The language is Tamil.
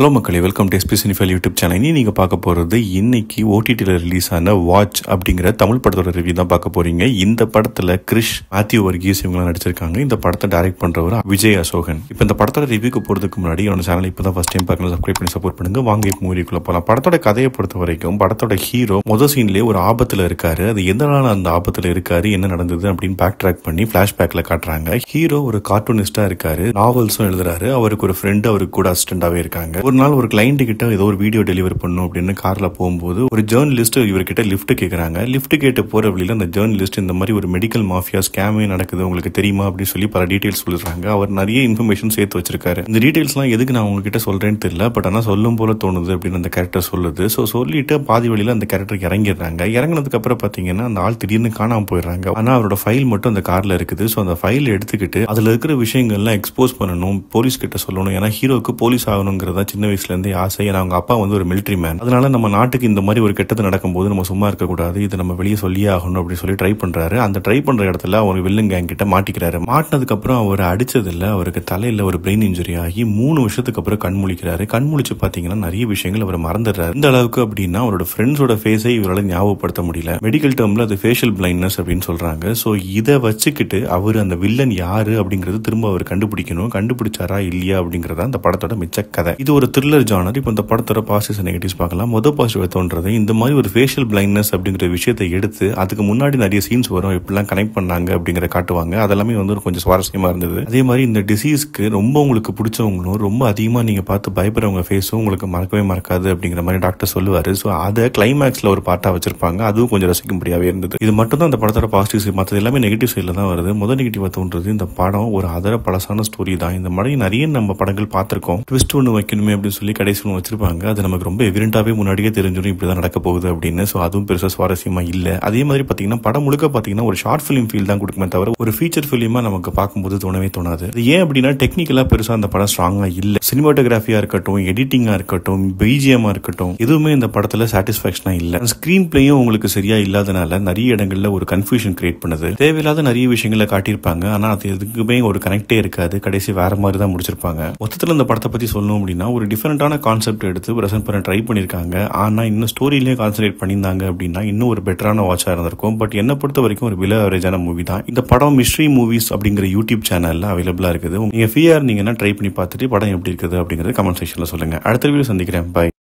ஹலோ மக்களே welcome to SP cinephile YouTube channel இனி நீங்கள் பார்க்க போகிறது இன்னைக்கு ஓடிடியில் ரிலீஸ் ஆன வாட்ச் அப்படிங்கிற தமிழ் படத்தோட ரிவ்யூ தான் பார்க்க போறீங்க இந்த படத்தில் கிரிஷ் மேத்யூ வர்கீஸ் இவங்களாம் நடிச்சிருக்காங்க இந்த படத்தை டைரக்ட் பண்ணுறவர் விஜய் அசோகன் இப்போ இந்த படத்தோட ரிவ்யூக்கு போகிறதுக்கு முன்னாடி என்னோட சேனல் இப்போ தான் ஃபஸ்ட் டைம் பார்க்கணும் சப்ஸ்கிரைப் பண்ணி சப்போர்ட் பண்ணுங்க வாங்க இப்போ மூவிக்குள்ளே போகலாம் படத்தோட கதையை பொறுத்த வரைக்கும் படத்தோட ஹீரோ முதல் சீன்லேயே ஒரு ஆபத்தில் இருக்காரு அது எந்த நாள் அந்த ஆபத்தில் இருக்காரு என்ன நடந்தது அப்படின்னு பேக் ட்ராக் பண்ணி ஃப்ளாஷ்பேக்கில் காட்டுறாங்க ஹீரோ ஒரு கார்ட்டூனிஸ்டாக இருக்காரு நாவல்ஸும் எழுதுறாரு அவருக்கு ஒரு ஃப்ரெண்டு அவருக்கு கூட அசிஸ்டண்டாகவே இருக்காங்க ஒரு நாள் ஒரு கிளைண்ட் கிட்ட ஏதோ ஒரு வீடியோ டெலிவர் பண்ணும் அப்படின்னு காரில் போகும்போது ஒரு ஜேர்னலிஸ்ட் இவர்கிட்ட லிஃப்ட் கேட்குறாங்க லிஃப்ட் கேட்டு போகிற வழியில் அந்த ஜேர்னலிஸ்ட் இந்த மாதிரி ஒரு மெடிக்கல் மாஃபியா ஸ்கேமே நடக்குது உங்களுக்கு தெரியுமா அப்படின்னு சொல்லி பல டீட்டெயில்ஸ் சொல்லுறாங்க அவர் நிறைய இன்ஃபர்மேஷன் சேர்த்து வச்சிருக்காரு இந்த எல்லாம் எதுக்கு நான் உங்ககிட்ட சொல்கிறேன்னு தெரியல பட் ஆனால் சொல்லும் போல தோணுது அப்படின்னு அந்த கேரக்டர் சொல்லுது ஸோ சொல்லிட்டு பாதி வழியில் அந்த கேரக்டர் இறங்கிடுறாங்க இறங்கினதுக்கு அப்புறம் பார்த்தீங்கன்னா அந்த ஆள் திடீர்னு காணாமல் போயிடுறாங்க ஆனால் அவரோட ஃபைல் மட்டும் அந்த காரில் இருக்குது ஸோ அந்த ஃபைல் எடுத்துக்கிட்டு அதில் இருக்கிற விஷயங்கள்லாம் எக்ஸ்போஸ் பண்ணணும் போலீஸ் கிட்ட சொல்லணும் ஏன்னா ஹீரோக்கு போலீஸ் ஆகணுங்கிறதா சின்ன வயசுலேருந்து ஆசை ஏன்னா அவங்க அப்பா வந்து ஒரு மிலிட்ரி மேன் அதனால நம்ம நாட்டுக்கு இந்த மாதிரி ஒரு கெட்டது நடக்கும்போது நம்ம சும்மா இருக்கக்கூடாது இதை நம்ம வெளியே சொல்லியே ஆகணும் அப்படின்னு சொல்லி ட்ரை பண்ணுறாரு அந்த ட்ரை பண்ணுற இடத்துல அவர் வில்லன் கேங் கிட்ட மாட்டிக்கிறாரு மாட்டினதுக்கப்புறம் அவர் இல்லை அவருக்கு தலையில் ஒரு பிரெயின் இன்ஜுரி ஆகி மூணு வருஷத்துக்கு அப்புறம் கண் முழிக்கிறாரு கண் முழிச்சு பார்த்தீங்கன்னா நிறைய விஷயங்கள் அவர் மறந்துடுறாரு இந்த அளவுக்கு அப்படின்னா அவரோட ஃப்ரெண்ட்ஸோட ஃபேஸை இவரால் ஞாபகப்படுத்த முடியல மெடிக்கல் டேர்மில் அது ஃபேஷியல் பிளைண்ட்னஸ் அப்படின்னு சொல்கிறாங்க ஸோ இதை வச்சுக்கிட்டு அவர் அந்த வில்லன் யாரு அப்படிங்கிறது திரும்ப அவர் கண்டுபிடிக்கணும் கண்டுபிடிச்சாரா இல்லையா அப்படிங்கிறத அந்த படத்தோட மிச்ச கதை இது ஒரு த்ரில்லர் ஜானர் இப்போ இந்த படத்தோட பாசிட்டிவ்ஸ் நெகட்டிவ்ஸ் பார்க்கலாம் மொதல் பாசிட்டிவ் தோன்றது இந்த மாதிரி ஒரு ஃபேஷியல் பிளைண்ட்னஸ் அப்படிங்கிற விஷயத்தை எடுத்து அதுக்கு முன்னாடி நிறைய சீன்ஸ் வரும் எப்படிலாம் கனெக்ட் பண்ணாங்க அப்படிங்கிற காட்டுவாங்க அதெல்லாமே வந்து கொஞ்சம் சுவாரஸ்யமாக இருந்தது அதே மாதிரி இந்த டிசீஸ்க்கு ரொம்ப உங்களுக்கு பிடிச்சவங்களும் ரொம்ப அதிகமாக நீங்கள் பார்த்து பயப்படுறவங்க ஃபேஸும் உங்களுக்கு மறக்கவே மறக்காது அப்படிங்கிற மாதிரி டாக்டர் சொல்லுவார் ஸோ அதை கிளைமேக்ஸில் ஒரு பாட்டாக வச்சிருப்பாங்க அதுவும் கொஞ்சம் ரசிக்கும்படியாகவே இருந்தது இது மட்டும் தான் அந்த படத்தோட பாசிட்டிவ்ஸ் மற்றது எல்லாமே நெகட்டிவ் சைடில் தான் வருது முதல் நெகட்டிவாக தோன்றது இந்த படம் ஒரு அதர பழசான ஸ்டோரி தான் இந்த மாதிரி நிறைய நம்ம படங்கள் பார்த்துருக்கோம் ட்விஸ்ட் ஒன்று வைக்கணும் முடியுமே அப்படின்னு சொல்லி கடைசி ஒன்று வச்சிருப்பாங்க அது நமக்கு ரொம்ப எவிடென்ட்டாகவே முன்னாடியே தெரிஞ்சிடும் இப்படி தான் நடக்க போகுது அப்படின்னு ஸோ அதுவும் பெருசாக சுவாரஸ்யமாக இல்லை அதே மாதிரி பார்த்தீங்கன்னா படம் முழுக்க பார்த்தீங்கன்னா ஒரு ஷார்ட் ஃபிலிம் ஃபீல் தான் கொடுக்குமே தவிர ஒரு ஃபீச்சர் ஃபிலிமாக நமக்கு பார்க்கும்போது தோணவே தோணாது ஏன் அப்படின்னா டெக்னிக்கலாக பெருசாக அந்த படம் ஸ்ட்ராங்காக இல்லை சினிமாட்டோகிராஃபியாக இருக்கட்டும் எடிட்டிங்காக இருக்கட்டும் பெய்ஜியமாக இருக்கட்டும் எதுவுமே இந்த படத்தில் சாட்டிஸ்ஃபேக்ஷனாக இல்லை ஸ்க்ரீன் பிளேயும் உங்களுக்கு சரியாக இல்லாதனால நிறைய இடங்களில் ஒரு கன்ஃபியூஷன் கிரியேட் பண்ணுது தேவையில்லாத நிறைய விஷயங்களை காட்டியிருப்பாங்க ஆனால் அது எதுக்குமே ஒரு கனெக்டே இருக்காது கடைசி வேற மாதிரி தான் முடிச்சிருப்பாங்க மொத்தத்தில் இந்த படத்தை பற்றி சொல்லணும் அப்படின்னா ஒரு டிஃப்ரெண்ட்டான கான்செப்ட் எடுத்து ப்ரெசென்ட் பண்ண ட்ரை பண்ணியிருக்காங்க ஆனால் இன்னும் ஸ்டோரியிலேயே கான்சன்ட்ரேட் பண்ணியிருந்தாங்க அப்படின்னா இன்னும் ஒரு பெட்டரான வாட்சாக இருந்திருக்கும் பட் என்னை பொறுத்த வரைக்கும் ஒரு பிலோ அவரேஜான மூவி தான் இந்த படம் மிஸ்ட்ரி மூவிஸ் அப்படிங்கிற யூடியூப் சேனலில் அவைலபிளாக இருக்குது நீங்கள் ஃப்ரீயாக இருந்தீங்கன்னா ட்ரை பண்ணி பார்த்துட்டு படம் எப்படி இருக்குது அப்படிங்கிறது கமெண்ட் செக்ஷனில் சொல்லுங்கள் அடுத்த வீடியோ சந்திக்கிறேன் பாய்